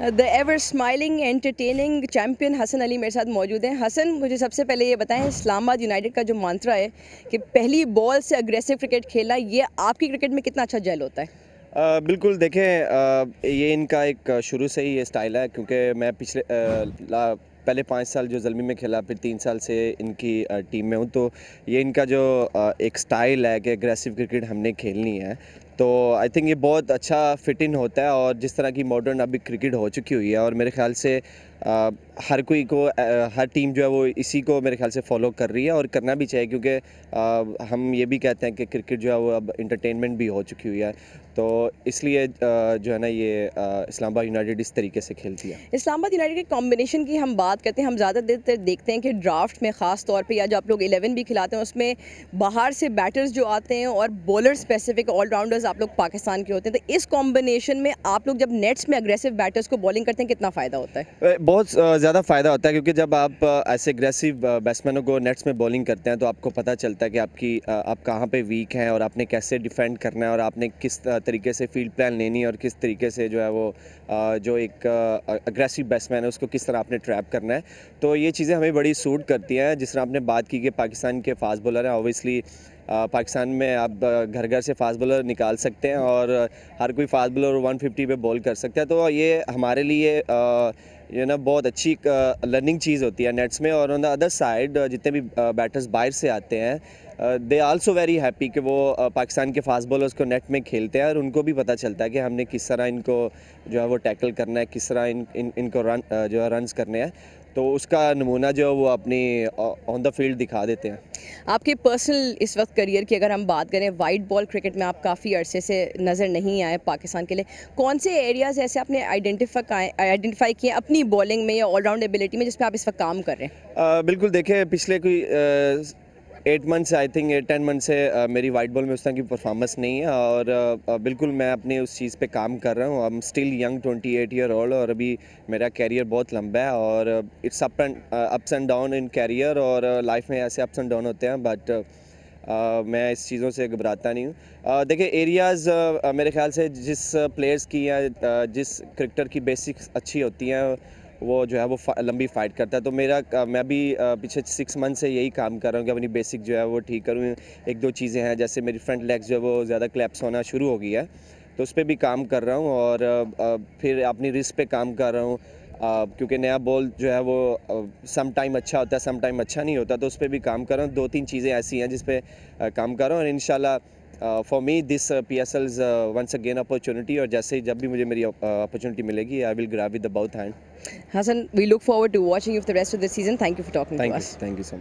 the ever smiling entertaining champion Hasan Ali मेरे साथ मौजूद हैं हसन मुझे सबसे पहले ये बताएं इस्लामाबाद यूनाइटेड का जो मंत्रा है कि पहली बॉल से अग्रेसिव क्रिकेट खेलना ये आपकी क्रिकेट में कितना अच्छा जेल होता है आ, बिल्कुल देखें ये इनका एक शुरू से ही ये स्टाइल है क्योंकि मैं पिछले आ, पहले पाँच साल जो जलमी में खेला फिर तीन साल से इनकी टीम में हूँ तो ये इनका जो एक स्टाइल है कि एग्रेसिव क्रिकेट हमने खेलनी है तो आई थिंक ये बहुत अच्छा फिट इन होता है और जिस तरह की मॉडर्न अभी क्रिकेट हो चुकी हुई है और मेरे ख्याल से हर कोई को हर टीम जो है वो इसी को मेरे ख्याल से फॉलो कर रही है और करना भी चाहिए क्योंकि हम ये भी कहते हैं कि क्रिकेट जो है वो अब इंटरटेनमेंट भी हो चुकी हुई है तो इसलिए जो है ना ये इस्लामाबाद यूनाइटेड इस तरीके से खेलती है इस्लामाबाद यूनाइटेड के कॉम्बिनेशन की हम बात करते हैं हम ज्यादा तक देखते हैं कि ड्राफ्ट में ख़ास तौर पर या जो आप लोग एलेवन भी खिलाते हैं उसमें बाहर से बैटर्स जो आते हैं और बॉलर स्पेसिफिक ऑलराउंडर्स आप लोग पाकिस्तान के होते हैं तो इस कॉम्बिनेशन में आप लोग जब नेट्स में अग्रेसिव बैटर्स को बॉलिंग करते हैं कितना फ़ायदा होता है बहुत ज़्यादा फ़ायदा होता है क्योंकि जब आप ऐसे अग्रेसिव बैट्समैनों को नेट्स में बॉलिंग करते हैं तो आपको पता चलता है कि आपकी आप कहाँ पे वीक हैं और आपने कैसे डिफेंड करना है और आपने किस तरीके से फील्ड प्लान लेनी है और किस तरीके से जो है वो जो एक अग्रेसिव बैट्समैन है उसको किस तरह आपने ट्रैप करना है तो ये चीज़ें हमें बड़ी सूट करती हैं जिस तरह आपने बात की कि पाकिस्तान के फास्ट बॉलर हैं ऑबियसली पाकिस्तान में आप घर घर से फास्ट बॉलर निकाल सकते हैं और हर कोई फास्ट बॉलर 150 पे बॉल कर सकता है तो ये हमारे लिए ये ना बहुत अच्छी लर्निंग चीज़ होती है नेट्स में और ऑन द अदर साइड जितने भी बैटर्स बाहर से आते हैं दे आल्सो वेरी हैप्पी कि वो पाकिस्तान के फास्ट बॉलर्स को नेट में खेलते हैं और उनको भी पता चलता है कि हमने किस तरह इनको जो है वो टैकल करना है किस तरह इन, इन इनको रन जो है रन करने हैं तो उसका नमूना जो है वो अपनी ऑन द फील्ड दिखा देते हैं आपके पर्सनल इस वक्त करियर की अगर हम बात करें वाइट बॉल क्रिकेट में आप काफ़ी अरसे से नज़र नहीं आए पाकिस्तान के लिए कौन से एरियाज़ ऐसे आपने आइडेंटिफाई आइडेंटिफाई किए अपनी बॉलिंग में या ऑलराउंड एबिलिटी में जिस पर आप इस वक्त काम कर रहे हैं आ, बिल्कुल देखें पिछले कोई eight months I think eight ten month से uh, मेरी वाइट बॉल में उस तरह की परफॉर्मेंस नहीं है और uh, uh, बिल्कुल मैं अपने उस चीज़ पे काम कर रहा हूँ I am still young twenty eight year old और अभी मेरा कैरियर बहुत लंबा है और it's up and ups and down in career और लाइफ में ऐसे अप्स एंड डाउन होते हैं बट Uh, मैं इस चीज़ों से घबराता नहीं हूँ uh, देखिए एरियाज़ uh, मेरे ख्याल से जिस प्लेयर्स की या जिस क्रिकेटर की बेसिक्स अच्छी होती हैं वो जो है वो फा, लंबी फ़ाइट करता है तो मेरा मैं भी पिछले सिक्स मंथ से यही काम कर रहा हूँ कि अपनी बेसिक जो है वो ठीक करूँ एक दो चीज़ें हैं जैसे मेरी फ्रंट लेग्स जो है वो ज़्यादा क्लैप्स होना शुरू हो गई है तो उस पर भी काम कर रहा हूँ और फिर अपनी रिस्क पर काम कर रहा हूँ क्योंकि नया बॉल जो है वो सम टाइम अच्छा होता है सम टाइम अच्छा नहीं होता तो उस पर भी काम कर रहा हूँ दो तीन चीज़ें ऐसी हैं जिस पर काम कर रहा हूँ और इन for me this P S L once again opportunity और जैसे ही जब भी मुझे मेरी अपॉर्चुनिटी uh, मिलेगी I will grab with the hand Hasan we look forward to watching you the rest of the season thank you for talking thank you thank you so